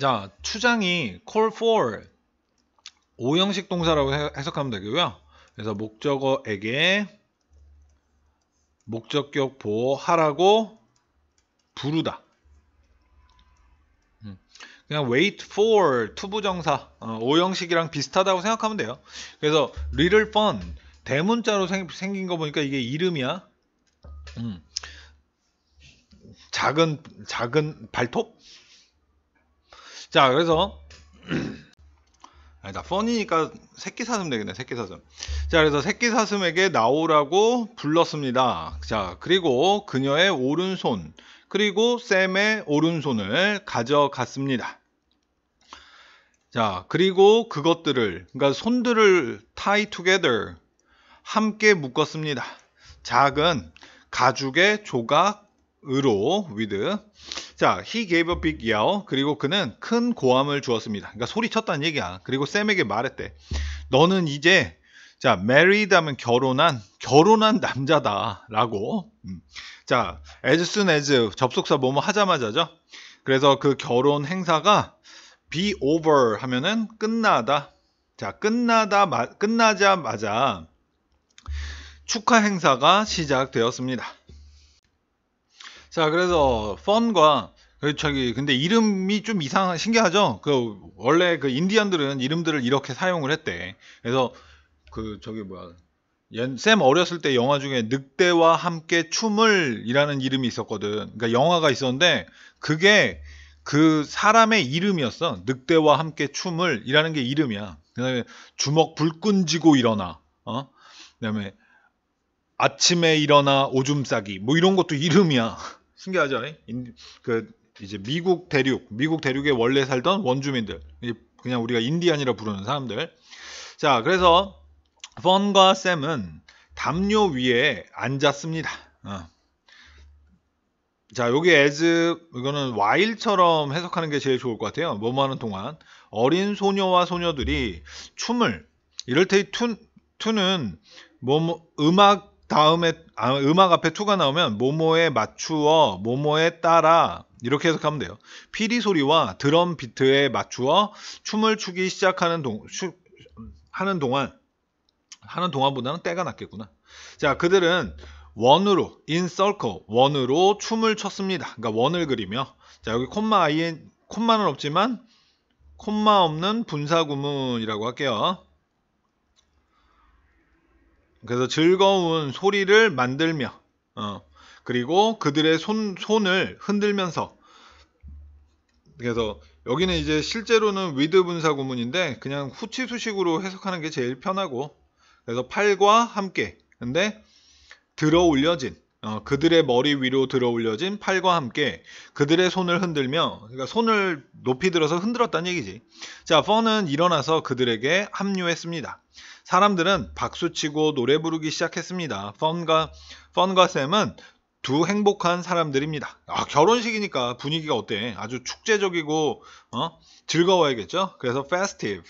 자, 추장이 call for 5형식 동사라고 해석하면 되고요. 그래서 목적어에게 목적격 보호하라고 부르다. 음. 그냥 wait for 투부정사 어, 5형식이랑 비슷하다고 생각하면 돼요. 그래서 리를 뻔 대문자로 생, 긴거 보니까 이게 이름이야. 음. 작은 작은 발톱? 자 그래서 아니다 펀이니까 새끼사슴 되겠네 새끼사슴 자 그래서 새끼사슴에게 나오라고 불렀습니다 자 그리고 그녀의 오른손 그리고 샘의 오른손을 가져갔습니다 자 그리고 그것들을 그러니까 손들을 tie together 함께 묶었습니다 작은 가죽의 조각으로 with 자, he gave a big yell. 그리고 그는 큰 고함을 주었습니다. 그러니까 소리쳤다는 얘기야. 그리고 샘에게 말했대. 너는 이제 자, married 하면 결혼한 결혼한 남자다라고. 음. 자, as soon as 접속사 뭐 뭐 하자마자죠. 그래서 그 결혼 행사가 be over 하면은 끝나다. 자, 끝나다 끝나자마자 축하 행사가 시작되었습니다. 자, 그래서 펀과 그 저기 근데 이름이 좀 이상 한 신기하죠. 그 원래 그 인디언들은 이름들을 이렇게 사용을 했대. 그래서 그 저기 뭐야 쌤 어렸을 때 영화 중에 늑대와 함께 춤을이라는 이름이 있었거든. 그러니까 영화가 있었는데 그게 그 사람의 이름이었어. 늑대와 함께 춤을이라는 게 이름이야. 그다음에 주먹 불끈 쥐고 일어나. 어? 그다음에 아침에 일어나 오줌 싸기. 뭐 이런 것도 이름이야. 신기하죠? 인, 그 이제 미국 대륙, 미국 대륙에 원래 살던 원주민들, 그냥 우리가 인디안이라 부르는 사람들. 자, 그래서 펀과 샘은 담요 위에 앉았습니다. 어. 자, 여기 as 이거는 while처럼 해석하는 게 제일 좋을 것 같아요. 뭐뭐 하는 동안 어린 소녀와 소녀들이 춤을 이럴 때 툰, 툰은 뭐, 뭐 음악 다음에 아, 음악 앞에 투가 나오면 모모에 맞추어 모모에 따라 이렇게 해석하면 돼요. 피리 소리와 드럼 비트에 맞추어 춤을 추기 시작하는 동 추, 하는 동안 하는 동안보다는 때가 낫겠구나. 자, 그들은 원으로 in circle 원으로 춤을 췄습니다. 그러니까 원을 그리며 자, 여기 콤마 in 콤마는 없지만 콤마 없는 분사 구문이라고 할게요. 그래서 즐거운 소리를 만들며 어, 그리고 그들의 손, 손을 흔들면서 그래서 여기는 이제 실제로는 위드 분사 구문인데 그냥 후치수식으로 해석하는 게 제일 편하고 그래서 팔과 함께 근데 들어 올려진 어, 그들의 머리 위로 들어올려진 팔과 함께 그들의 손을 흔들며 그러니까 손을 높이 들어서 흔들었다는 얘기지. 자, 펀은 일어나서 그들에게 합류했습니다. 사람들은 박수치고 노래 부르기 시작했습니다. 펀과 펀과 샘은 두 행복한 사람들입니다. 아, 결혼식이니까 분위기가 어때? 아주 축제적이고 어? 즐거워야겠죠? 그래서 festive